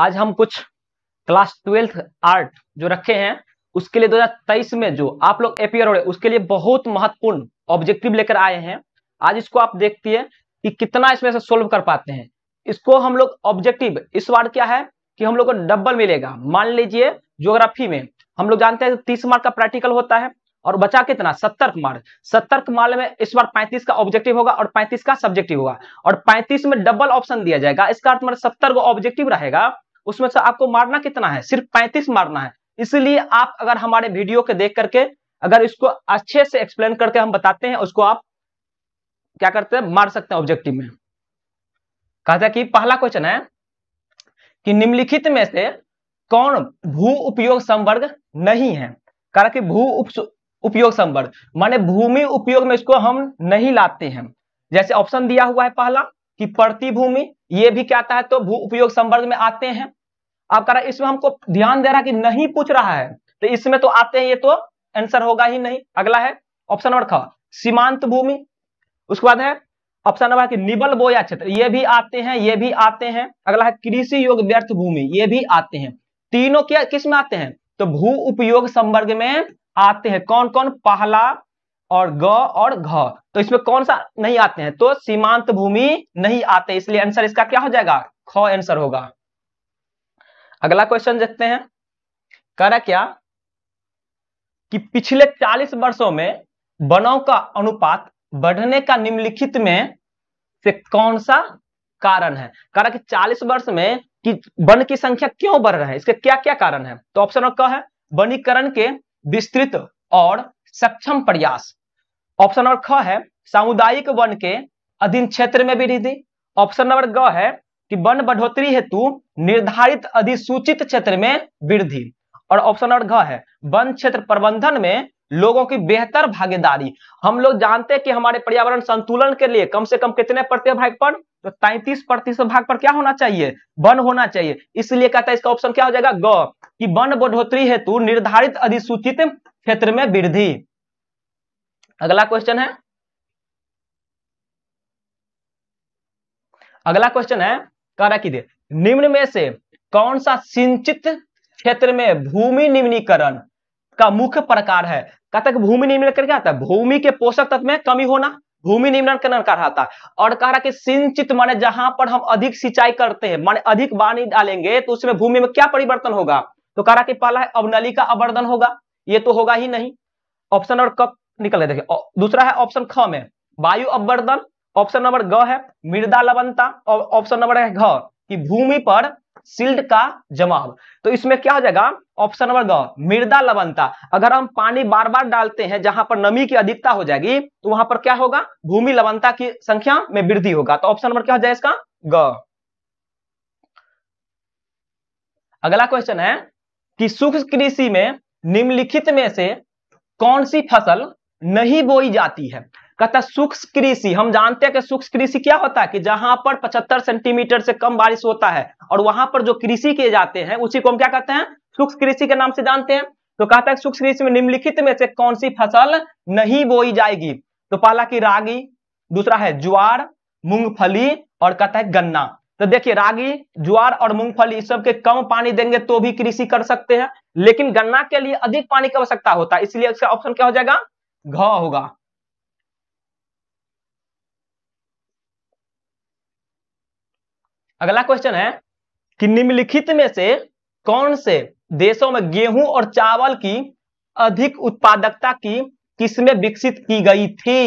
आज हम कुछ क्लास ट्वेल्थ आर्ट जो रखे हैं उसके लिए 2023 में जो आप लोग अपियर हो रहे उसके लिए बहुत महत्वपूर्ण ऑब्जेक्टिव लेकर आए हैं आज इसको आप देखती है कि कितना इसमें से सोल्व कर पाते हैं इसको हम लोग ऑब्जेक्टिव इस बार क्या है कि हम लोग को डबल मिलेगा मान लीजिए ज्योग्राफी में हम लोग जानते हैं तीस मार्क का प्रैक्टिकल होता है और बचा कितना सत्तर मार्ग सत्तर मार्ग में इस बार पैंतीस का ऑब्जेक्टिव होगा और पैंतीस का सब्जेक्टिव होगा और पैंतीस में डबल ऑप्शन दिया जाएगा इसका अर्थ मतलब सत्तर को ऑब्जेक्टिव रहेगा उसमें से आपको मारना कितना है सिर्फ पैंतीस मारना है इसलिए आप अगर हमारे वीडियो के देख करके अगर इसको अच्छे से एक्सप्लेन करके हम बताते हैं उसको आप क्या करते हैं मार सकते हैं ऑब्जेक्टिव में कहा कि पहला क्वेश्चन है कि निम्नलिखित में से कौन भू उपयोग संवर्ग नहीं है कहा कि भू उपयोग संवर्ग माने भूमि उपयोग में इसको हम नहीं लाते हैं जैसे ऑप्शन दिया हुआ है पहला कि प्रतिभूमि ये भी क्या आता है तो भू उपयोग संवर्ग में आते हैं आप कह रहे इसमें हमको ध्यान दे रहा कि नहीं पूछ रहा है तो इसमें तो आते हैं ये तो आंसर होगा ही नहीं अगला है ऑप्शन नंबर ख सीमांत भूमि उसके बाद है ऑप्शन नंबर की निबल बोया क्षेत्र ये भी आते हैं ये भी आते हैं अगला है कृषि योग व्यर्थ भूमि ये भी आते हैं तीनों क्या किस में आते हैं तो भू उपयोग संवर्ग में आते हैं कौन कौन पहला और ग और घ तो इसमें कौन सा नहीं आते हैं तो सीमांत भूमि नहीं आते इसलिए आंसर इसका क्या हो जाएगा ख आंसर होगा अगला क्वेश्चन देखते हैं कह रहा क्या कि पिछले 40 वर्षों में वनों का अनुपात बढ़ने का निम्नलिखित में से कौन सा कारण है कह रहा कि 40 वर्ष में कि वन की संख्या क्यों बढ़ रहा है इसके क्या क्या कारण है तो ऑप्शन क है वनीकरण के विस्तृत और सक्षम प्रयास ऑप्शन नंबर ख है सामुदायिक वन के अधीन क्षेत्र में वृद्धि ऑप्शन नंबर ग है कि वन बढ़ोतरी हेतु निर्धारित अधिसूचित क्षेत्र में वृद्धि और ऑप्शन नंबर घ है वन क्षेत्र प्रबंधन में लोगों की बेहतर भागीदारी हम लोग जानते हैं कि हमारे पर्यावरण संतुलन के लिए कम से कम कितने प्रतिशत भाग पर तो तैतीस प्रतिशत भाग पर क्या होना चाहिए वन होना चाहिए इसलिए कहता है इसका ऑप्शन क्या हो जाएगा ग कि वन बढ़ोतरी हेतु निर्धारित अधिसूचित क्षेत्र में वृद्धि अगला क्वेश्चन है अगला क्वेश्चन है कह कीजिए निम्न में से कौन सा सिंचित क्षेत्र में भूमि निम्नीकरण का मुख्य प्रकार है कहता भूमि निम्नीकरण क्या आता है भूमि के पोषक तत्व में कमी होना भूमि निम्नीकरण का रहता है और कह रहा कि सिंचित माने जहां पर हम अधिक सिंचाई करते हैं माने अधिक पानी डालेंगे तो उसमें भूमि में क्या परिवर्तन होगा तो कह रहा कि पहला है अवनली का अवर्धन होगा ये तो होगा ही नहीं ऑप्शन और कब निकल गए देखिए दूसरा है ऑप्शन ख में वायु अवर्धन ऑप्शन नंबर ग है मृदा लवनता और ऑप्शन नंबर है घ कि भूमि पर सिल्ड का जमाव तो इसमें क्या हो जाएगा ऑप्शन नंबर ग मृदा लवनता अगर हम पानी बार बार डालते हैं जहां पर नमी की अधिकता हो जाएगी तो वहां पर क्या होगा भूमि लवनता की संख्या में वृद्धि होगा तो ऑप्शन नंबर क्या हो जाए इसका ग अगला क्वेश्चन है कि सूक्ष्म कृषि में निम्नलिखित में से कौन सी फसल नहीं बोई जाती है कहता सूक्ष्म कृषि हम जानते हैं कि सूक्ष्म कृषि क्या होता है कि जहां पर 75 सेंटीमीटर से कम बारिश होता है और वहां पर जो कृषि किए जाते हैं उसी को हम क्या कहते हैं सूक्ष्म कृषि के नाम से जानते हैं तो कहता है सूक्ष्म कृषि में निम्नलिखित में से कौन सी फसल नहीं बोई जाएगी तो पहला की रागी दूसरा है ज्वार मूंगफली और कहता है गन्ना तो देखिए रागी ज्वार और मूंगफली इस सबके कम पानी देंगे तो भी कृषि कर सकते हैं लेकिन गन्ना के लिए अधिक पानी की आवश्यकता होता है इसलिए इसका ऑप्शन क्या हो जाएगा घ होगा अगला क्वेश्चन है कि निम्नलिखित में से कौन से देशों में गेहूं और चावल की अधिक उत्पादकता की किस्में विकसित की गई थी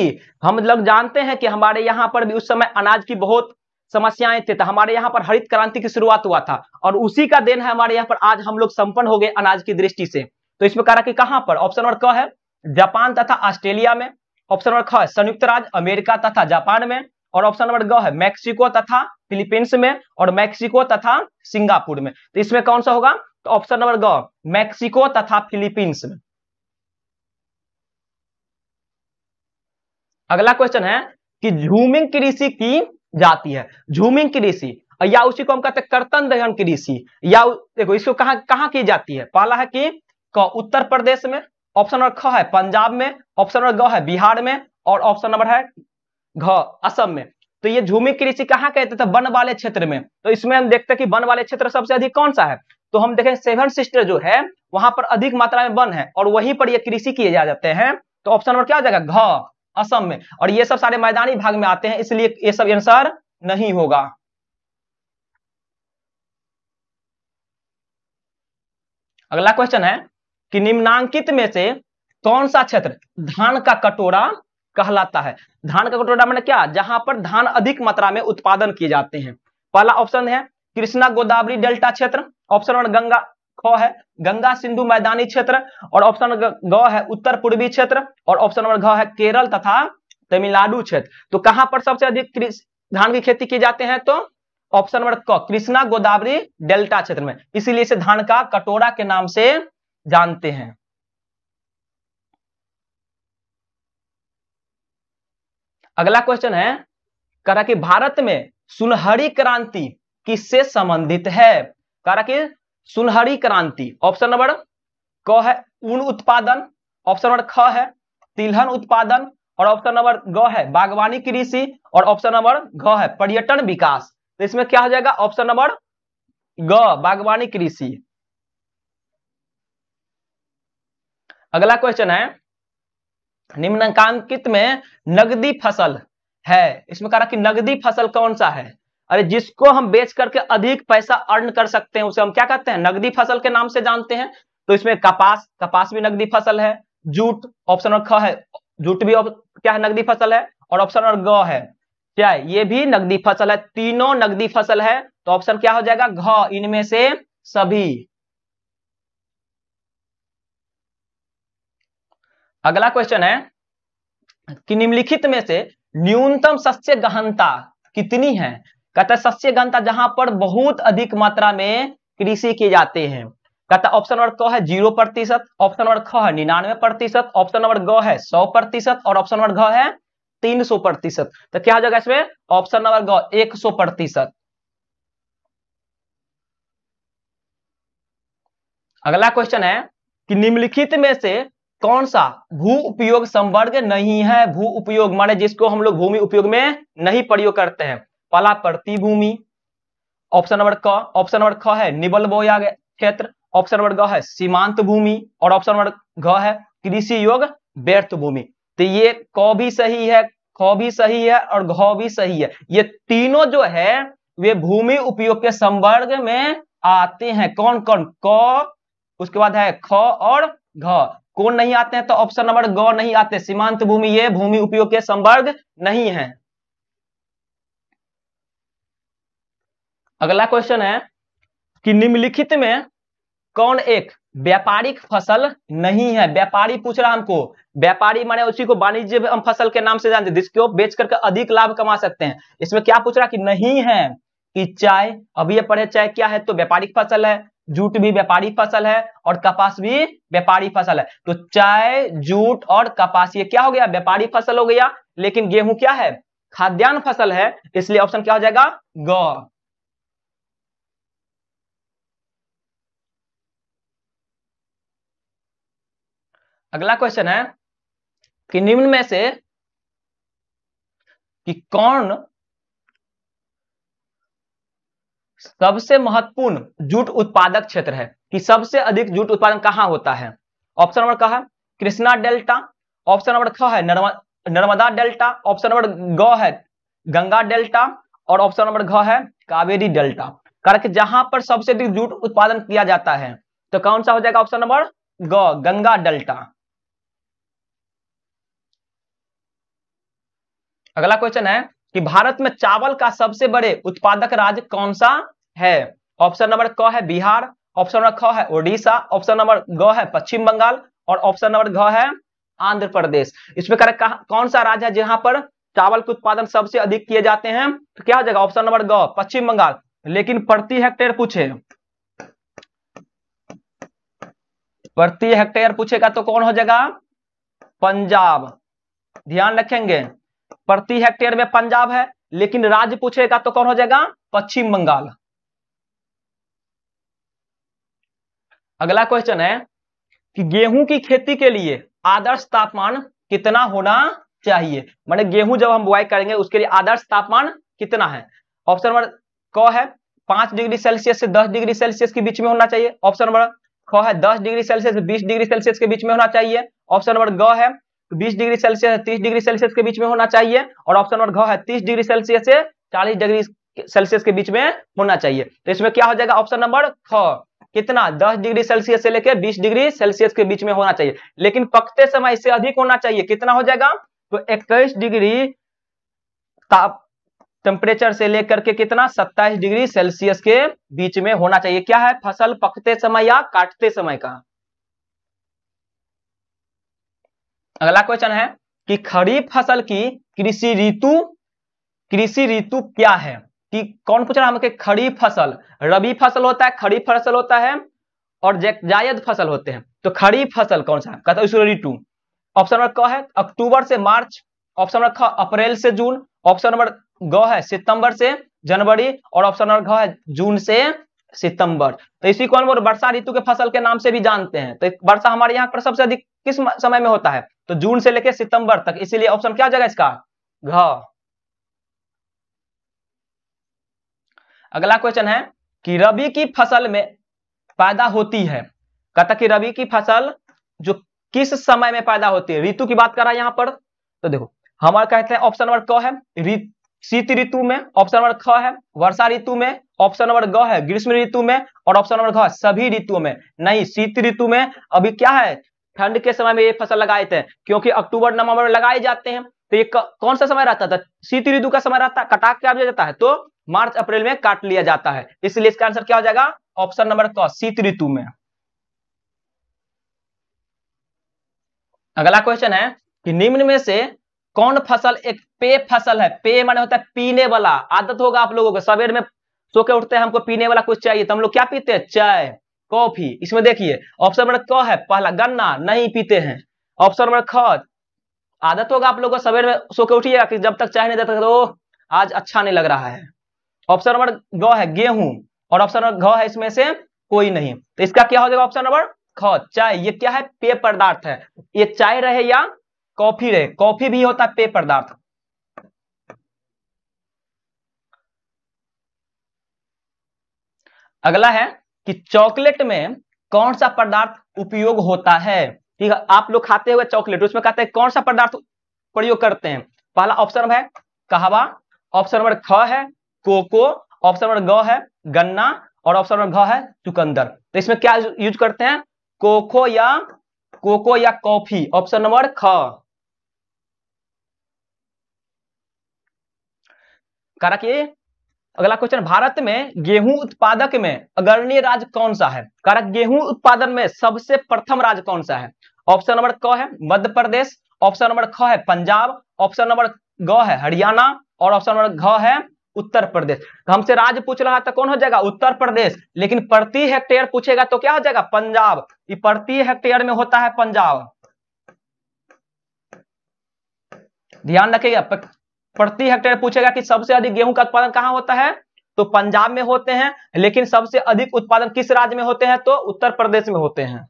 हम लोग जानते हैं कि हमारे यहाँ पर भी उस समय अनाज की बहुत समस्याएं थी तो हमारे यहाँ पर हरित क्रांति की शुरुआत हुआ था और उसी का देन है हमारे यहाँ पर आज हम लोग संपन्न हो गए अनाज की दृष्टि से तो इसमें कह रहा कि कहां पर ऑप्शन और क है जापान तथा ऑस्ट्रेलिया में ऑप्शन नंबर ख संयुक्त राज्य अमेरिका तथा जापान में और ऑप्शन नंबर ग है मैक्सिको तथा फिलीपींस में और मैक्सिको तथा सिंगापुर में तो इसमें कौन सा होगा तो ऑप्शन नंबर ग मैक्सिको तथा फिलीपींस में अगला क्वेश्चन है कि झूमिंग कृषि की जाती है झूमिंग कृषि या उसी को हम कहते हैं कर्तन दहन कृषि या देखो इसको कहा, कहा की जाती है पहला है कि उत्तर प्रदेश में ऑप्शन नंबर ख है पंजाब में ऑप्शन नंबर ग है बिहार में और ऑप्शन नंबर है घ असम में तो ये झूमी कृषि कहाँ कहते थे वन वाले क्षेत्र में तो इसमें हम देखते हैं कि वन वाले क्षेत्र सबसे अधिक कौन सा है तो हम देखें सेवन सिस्टर जो है वहां पर अधिक मात्रा में वन है और वहीं पर ये कृषि किए जा जाते हैं तो ऑप्शन नंबर क्या हो जाएगा घ असम में और ये सब सारे मैदानी भाग में आते हैं इसलिए ये सब आंसर नहीं होगा अगला क्वेश्चन है कि निम्नांकित में से कौन सा क्षेत्र धान का कटोरा कहलाता है धान का कटोरा मैंने क्या जहां पर धान अधिक मात्रा में उत्पादन किए जाते हैं पहला ऑप्शन है कृष्णा गोदावरी डेल्टा क्षेत्र ऑप्शन नंबर गंगा ख है गंगा सिंधु मैदानी क्षेत्र और ऑप्शन ग है उत्तर पूर्वी क्षेत्र और ऑप्शन नंबर घ है केरल तथा तमिलनाडु क्षेत्र तो कहां पर सबसे अधिक धान की खेती की जाते हैं तो ऑप्शन नंबर क कृष्णा गोदावरी डेल्टा क्षेत्र में इसीलिए इसे धान का कटोरा के नाम से जानते हैं अगला क्वेश्चन है करा कि भारत में सुनहरी क्रांति किससे संबंधित है करा कि सुनहरी क्रांति ऑप्शन नंबर क है ऊन उत्पादन ऑप्शन नंबर ख है तिलहन उत्पादन और ऑप्शन नंबर ग है बागवानी कृषि और ऑप्शन नंबर घ है पर्यटन विकास तो इसमें क्या हो जाएगा ऑप्शन नंबर ग बागवानी कृषि अगला क्वेश्चन है निम्नांकित में नगदी फसल है इसमें कह रहा कि नगदी फसल कौन सा है अरे जिसको हम बेच करके अधिक पैसा अर्न कर सकते हैं उसे हम क्या कहते हैं नगदी फसल के नाम से जानते हैं तो इसमें कपास कपास भी नगदी फसल है जूट ऑप्शन नंबर ख है जूट भी क्या है नगदी फसल है और ऑप्शन नंबर ग है क्या है ये भी नगदी फसल है तीनों नगदी फसल है तो ऑप्शन क्या हो जाएगा घ इनमें से सभी अगला क्वेश्चन है कि निम्नलिखित में से न्यूनतम सस्य गहनता कितनी है कहता सस्य गहनता जहां पर बहुत अधिक मात्रा में कृषि किए जाते हैं कत ऑप्शन नंबर क है जीरो प्रतिशत ऑप्शन नंबर ख है निन्यानवे प्रतिशत ऑप्शन नंबर ग है सौ प्रतिशत और ऑप्शन नंबर घ है तीन सौ प्रतिशत तो क्या हो जाएगा इसमें ऑप्शन नंबर ग एक सौ प्रतिशत अगला क्वेश्चन है कि निम्नलिखित में से कौन सा भू उपयोग संवर्ग नहीं है भू उपयोग माने जिसको हम लोग भूमि उपयोग में नहीं प्रयोग करते हैं पला प्रतिभूमि ऑप्शन नंबर क ऑप्शन नंबर ख है निबल बोया क्षेत्र ऑप्शन नंबर ग है सीमांत भूमि और ऑप्शन नंबर घ है कृषि योग व्यर्थ भूमि तो ये क भी सही है ख भी सही है और घ भी सही है ये तीनों जो है वे भूमि उपयोग के संवर्ग में आते हैं कौन कौन क उसके बाद है ख और घ कौन नहीं आते हैं तो ऑप्शन नंबर गौ नहीं आते सीमांत भूमि ये भूमि उपयोग के संवर्ग नहीं है अगला क्वेश्चन है कि निम्नलिखित में कौन एक व्यापारिक फसल नहीं है व्यापारी पूछ रहा हमको व्यापारी माने उसी को वाणिज्य फसल के नाम से जानते जिसको बेच करके अधिक लाभ कमा सकते हैं इसमें क्या पूछ रहा कि नहीं है कि चाय अभी ये पढ़े चाय क्या है तो व्यापारिक फसल है जूट भी व्यापारी फसल है और कपास भी व्यापारी फसल है तो चाय जूट और कपास ये क्या हो गया व्यापारी फसल हो गया लेकिन गेहूं क्या है खाद्यान्न फसल है इसलिए ऑप्शन क्या हो जाएगा ग अगला क्वेश्चन है कि निम्न में से कि कौन सबसे महत्वपूर्ण जूट उत्पादक क्षेत्र है कि सबसे अधिक जूट उत्पादन कहां होता है ऑप्शन नंबर कहा कृष्णा डेल्टा ऑप्शन नंबर ख है नर्मदा डेल्टा ऑप्शन नंबर ग है गंगा डेल्टा और ऑप्शन नंबर घ है कावेरी डेल्टा करके जहां पर सबसे अधिक जूट उत्पादन किया जाता है तो कौन सा हो जाएगा ऑप्शन नंबर ग गंगा डेल्टा अगला क्वेश्चन है कि भारत में चावल का सबसे बड़े उत्पादक राज्य कौन सा है ऑप्शन नंबर क है बिहार ऑप्शन नंबर ख है ओडिशा ऑप्शन नंबर ग है पश्चिम बंगाल और ऑप्शन नंबर घ है आंध्र प्रदेश इसमें करेक्ट कौन सा राज्य है जहां पर चावल के उत्पादन सबसे अधिक किए जाते हैं तो क्या हो जाएगा ऑप्शन नंबर ग पश्चिम बंगाल लेकिन प्रति हेक्टेयर पूछे प्रति हेक्टेयर पूछेगा तो कौन हो जाएगा पंजाब ध्यान रखेंगे प्रति हेक्टेयर में पंजाब है लेकिन राज्य पूछेगा तो कौन हो जाएगा पश्चिम बंगाल अगला क्वेश्चन है कि गेहूं की खेती के लिए आदर्श तापमान कितना होना चाहिए मैंने गेहूं जब हम बुआई करेंगे उसके लिए आदर्श तापमान कितना है ऑप्शन नंबर क है पांच डिग्री सेल्सियस से दस डिग्री सेल्सियस के बीच में होना चाहिए ऑप्शन नंबर ख है दस डिग्री सेल्सियस से बीस डिग्री सेल्सियस के बीच में होना चाहिए ऑप्शन नंबर ग है बीस डिग्री सेल्सियस से तीस डिग्री सेल्सियस के बीच में होना चाहिए और ऑप्शन नंबर घ है तीस डिग्री सेल्सियस से चालीस डिग्री सेल्सियस के बीच में होना चाहिए तो इसमें क्या हो जाएगा ऑप्शन नंबर ख कितना 10 डिग्री सेल्सियस से लेकर 20 डिग्री सेल्सियस के बीच में होना चाहिए लेकिन पकते समय इससे अधिक होना चाहिए कितना हो जाएगा तो 21 डिग्री ताप टेम्परेचर से लेकर के कितना 27 डिग्री सेल्सियस के बीच में होना चाहिए क्या है फसल पकते समय या काटते समय का अगला क्वेश्चन है कि खरीफ फसल की कृषि ऋतु कृषि ऋतु क्या है कि कौन पूछ रहा है हमके खरीफ फसल रबी फसल होता है खरीफ फसल होता है और जायद फसल होते हैं तो खरीफ फसल कौन सा कहता है ऋतु ऑप्शन नंबर क है अक्टूबर से मार्च ऑप्शन नंबर ख अप्रैल से जून ऑप्शन नंबर ग है सितंबर से जनवरी और ऑप्शन नंबर घ है जून से सितंबर तो इसी को हम लोग वर्षा ऋतु के फसल के नाम से भी जानते हैं तो वर्षा हमारे यहाँ पर सबसे अधिक किस समय में होता है तो जून से लेकर सितंबर तक इसीलिए ऑप्शन क्या जगह इसका घ अगला क्वेश्चन है कि रबी की फसल में पैदा होती है कहता कि रबी की फसल जो किस समय में पैदा होती है ऋतु की बात कर रहा है यहाँ पर तो देखो हमारे कहते हैं ऑप्शन नंबर क है शीत ऋतु में ऑप्शन नंबर ख है वर्षा ऋतु में ऑप्शन नंबर ग है ग्रीष्म ऋतु में और ऑप्शन नंबर घ सभी ऋतुओं में नहीं शीत ऋतु में अभी क्या है ठंड के समय में ये फसल लगाए थे क्योंकि अक्टूबर नवंबर में लगाए जाते हैं तो ये कौन सा समय रहता था शीत ऋतु का समय रहता है कटाक क्या जाता है तो मार्च अप्रैल में काट लिया जाता है इसलिए इसका आंसर क्या हो जाएगा ऑप्शन नंबर क शीत ऋतु में अगला क्वेश्चन है कि निम्न में से कौन फसल एक पे फसल है पे माने होता है पीने वाला आदत होगा आप लोगों को सवेर में सो के उठते हैं हमको पीने वाला कुछ चाहिए तो हम लोग क्या पीते हैं चाय कॉफी इसमें देखिए ऑप्शन नंबर क है पहला गन्ना नहीं पीते हैं ऑप्शन नंबर ख आदत होगा आप लोगों को सवेर में सो के उठिएगा कि जब तक चाय नहीं देता तो, तो आज अच्छा नहीं लग रहा है ऑप्शन नंबर ग है गेहूं और ऑप्शन नंबर घ है इसमें से कोई नहीं तो इसका क्या हो जाएगा ऑप्शन नंबर ख चाय ये क्या है पेय पदार्थ है ये चाय रहे या कॉफी रहे कॉफी भी होता है पेय पदार्थ अगला है कि चॉकलेट में कौन सा पदार्थ उपयोग होता है ठीक है आप लोग खाते हुए चॉकलेट उसमें कहते हैं कौन सा पदार्थ प्रयोग करते हैं पहला ऑप्शन है कहावा ऑप्शन नंबर ख है कोको ऑप्शन नंबर ग है गन्ना और ऑप्शन नंबर घ है चुकंदर तो इसमें क्या यूज करते हैं कोको या कोको या कॉफी ऑप्शन नंबर ख करा कि अगला क्वेश्चन भारत में गेहूं उत्पादक में अग्रणीय राज्य कौन सा है कारक गेहूं उत्पादन में सबसे प्रथम राज्य कौन सा है ऑप्शन नंबर क है मध्य प्रदेश ऑप्शन नंबर ख है पंजाब ऑप्शन नंबर ग है हरियाणा और ऑप्शन नंबर घ है उत्तर प्रदेश तो हमसे राज्य पूछ रहा था कौन हो जाएगा उत्तर प्रदेश लेकिन प्रति हेक्टेयर पूछेगा तो क्या हो जाएगा पंजाब ये प्रति हेक्टेयर में होता है पंजाब ध्यान रखिएगा प्रति हेक्टेयर पूछेगा कि सबसे अधिक गेहूं का उत्पादन कहां होता है तो पंजाब में होते हैं लेकिन सबसे अधिक उत्पादन किस राज्य में होते हैं तो उत्तर प्रदेश में होते हैं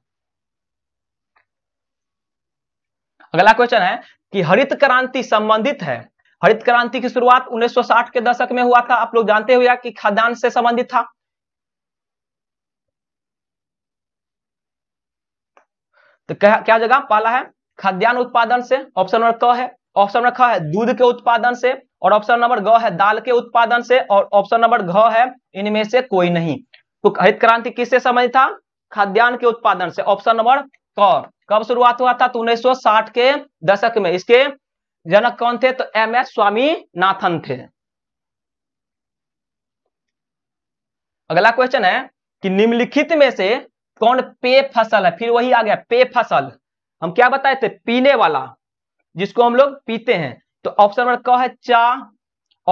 अगला क्वेश्चन है कि हरित क्रांति संबंधित है हरित क्रांति की शुरुआत 1960 के दशक में हुआ था आप लोग जानते हुए कि खाद्यान्न से संबंधित था तो क्या क्या जगह पहला है खाद्यान्न उत्पादन से ऑप्शन नंबर क है ऑप्शन नंबर ख है दूध के उत्पादन से और ऑप्शन नंबर ग है दाल के उत्पादन से और ऑप्शन नंबर घ है इनमें से कोई नहीं तो हरित क्रांति किससे संबंधित था खाद्यान्न के उत्पादन से ऑप्शन नंबर क कब शुरुआत हुआ था तो 1960 के दशक में इसके जनक कौन थे तो एम एस स्वामीनाथन थे अगला क्वेश्चन है कि निम्नलिखित में से कौन पे फसल है फिर वही आ गया पे फसल हम क्या बताए थे पीने वाला जिसको हम लोग पीते हैं तो ऑप्शन नंबर क है चा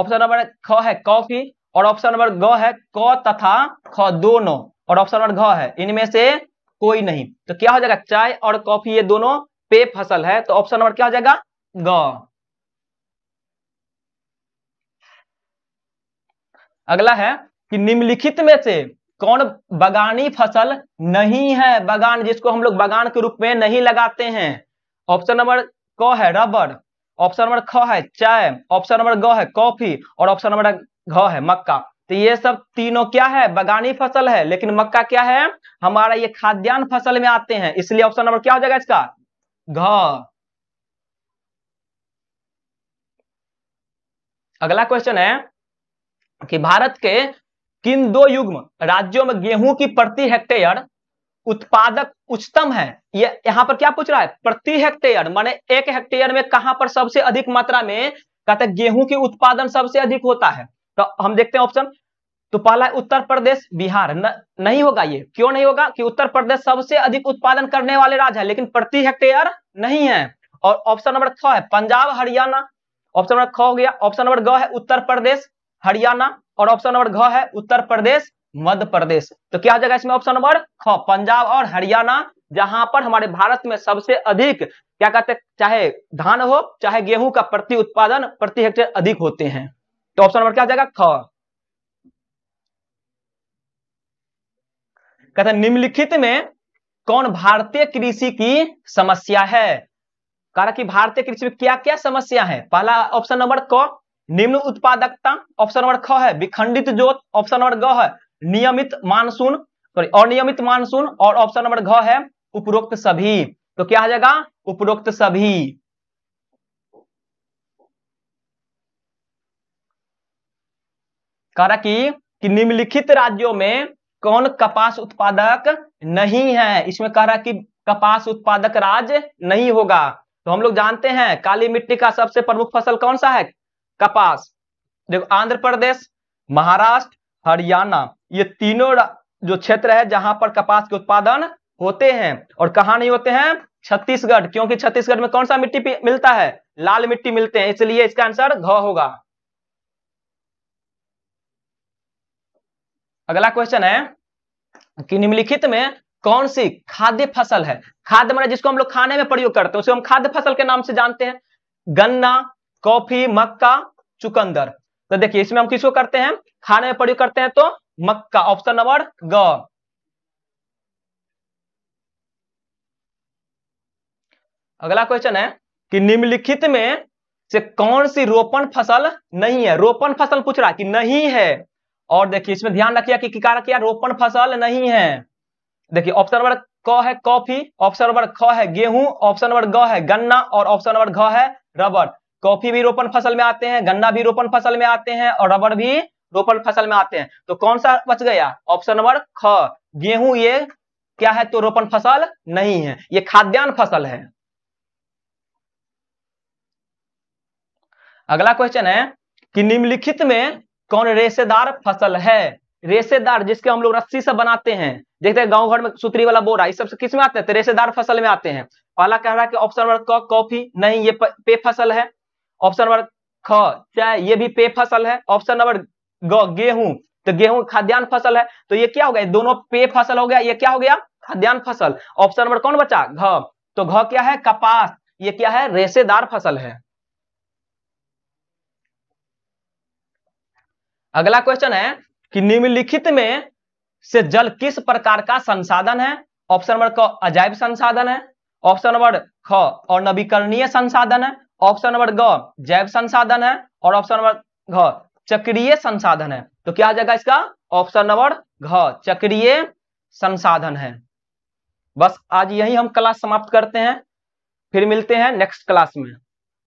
ऑप्शन नंबर ख है कॉफी और ऑप्शन नंबर ग है क तथा ख दोनों और ऑप्शन नंबर घ है इनमें से कोई नहीं तो क्या हो जाएगा चाय और कॉफी ये दोनों पे फसल है तो ऑप्शन नंबर क्या हो जाएगा ग अगला है कि निम्नलिखित में से कौन बगानी फसल नहीं है बगान जिसको हम लोग बगान के रूप में नहीं लगाते हैं ऑप्शन नंबर क है रबर ऑप्शन नंबर ख है चाय ऑप्शन नंबर ग है कॉफी और ऑप्शन नंबर घ है मक्का तो ये सब तीनों क्या है बगानी फसल है लेकिन मक्का क्या है हमारा ये खाद्यान्न फसल में आते हैं इसलिए ऑप्शन नंबर क्या हो जाएगा इसका घ अगला क्वेश्चन है कि भारत के किन दो युग्म राज्यों में गेहूं की प्रति हेक्टेयर उत्पादक उच्चतम है यह यहां पर क्या पूछ रहा है प्रति हेक्टेयर माने एक हेक्टेयर में कहां पर सबसे अधिक मात्रा में कहते गेहूं की उत्पादन सबसे अधिक होता है तो हम देखते हैं ऑप्शन तो पहला है उत्तर प्रदेश बिहार न, नहीं होगा ये क्यों नहीं होगा कि उत्तर प्रदेश सबसे अधिक उत्पादन करने वाले राज्य है लेकिन प्रति हेक्टेयर नहीं है और ऑप्शन नंबर छ है पंजाब हरियाणा ऑप्शन नंबर ख हो गया ऑप्शन नंबर ग है उत्तर प्रदेश हरियाणा और ऑप्शन नंबर घ है उत्तर प्रदेश मध्य प्रदेश तो क्या हो जाएगा इसमें ऑप्शन नंबर ख पंजाब और हरियाणा जहां पर हमारे भारत में सबसे अधिक क्या कहते हैं चाहे धान हो चाहे गेहूं का प्रति उत्पादन प्रति हेक्टेयर अधिक होते हैं तो ऑप्शन नंबर क्या जाएगा ख कहते निम्नलिखित में कौन भारतीय कृषि की समस्या है कहा की भारतीय कृषि में क्या क्या समस्या है पहला ऑप्शन नंबर क निम्न उत्पादकता ऑप्शन नंबर ख है विखंडित जोत ऑप्शन नंबर ग है नियमित मानसून सॉरी अनियमित मानसून और ऑप्शन नंबर घ है उपरोक्त सभी तो क्या आ जाएगा उपरोक्त सभी कारा की कि, कि निम्नलिखित राज्यों में कौन कपास उत्पादक नहीं है इसमें कह रहा कि कपास उत्पादक राज्य नहीं होगा तो हम लोग जानते हैं काली मिट्टी का सबसे प्रमुख फसल कौन सा है कपास देखो आंध्र प्रदेश महाराष्ट्र हरियाणा ये तीनों जो क्षेत्र है जहां पर कपास के उत्पादन होते हैं और कहा नहीं होते हैं छत्तीसगढ़ क्योंकि छत्तीसगढ़ में कौन सा मिट्टी मिलता है लाल मिट्टी मिलते हैं इसलिए इसका आंसर घ होगा अगला क्वेश्चन है कि निम्नलिखित में कौन सी खाद्य फसल है खाद्य मैंने जिसको हम लोग खाने में प्रयोग करते हैं उसे हम खाद्य फसल के नाम से जानते हैं गन्ना कॉफी मक्का चुकंदर तो देखिए इसमें हम किसको करते हैं खाने में प्रयोग करते हैं तो मक्का ऑप्शन नंबर ग अगला क्वेश्चन है कि निम्नलिखित में से कौन सी रोपण फसल नहीं है रोपण फसल पूछ रहा कि नहीं है और देखिए इसमें ध्यान रखिए कि रोपण फसल नहीं है देखिए ऑप्शन नंबर क है कॉफी ऑप्शन नंबर ख है गेहूं ऑप्शन नंबर ग है गन्ना और ऑप्शन नंबर घ है रबड़ कॉफी भी रोपण फसल में आते हैं गन्ना भी रोपण फसल में आते हैं और रबड़ भी रोपण फसल में आते हैं तो कौन सा बच गया ऑप्शन नंबर ख गेहूं ये क्या है तो रोपण फसल नहीं है ये खाद्यान्न फसल है अगला क्वेश्चन है कि निम्नलिखित में कौन रेशेदार फसल है रेसेदार जिसके हम लोग रस्सी से बनाते हैं देखते हैं गांव घर में सुतरी वाला बोरा इस सबसे किसमें आते हैं तो रेसेदार फसल में आते हैं पहला कह रहा है कि ऑप्शन नंबर क कॉफी नहीं ये पे फसल है ऑप्शन नंबर ख चाय ये भी पे फसल है ऑप्शन नंबर ग गेहूं तो गेहूं खाद्यान्न फसल है तो ये क्या हो गया दोनों पे फसल हो गया ये क्या हो गया खाद्यान्न फसल ऑप्शन नंबर कौन बचा घ तो घ क्या है कपास ये क्या है रेसेदार फसल है अगला क्वेश्चन है कि निम्नलिखित में से जल किस प्रकार का संसाधन है ऑप्शन नंबर क अजैव संसाधन है ऑप्शन नंबर ख और नवीकरणीय संसाधन है ऑप्शन नंबर ग जैव संसाधन है और ऑप्शन नंबर घ चक्रीय संसाधन है तो क्या आ जाएगा इसका ऑप्शन नंबर घ चक्रीय संसाधन है बस आज यही हम क्लास समाप्त करते हैं फिर मिलते हैं नेक्स्ट क्लास में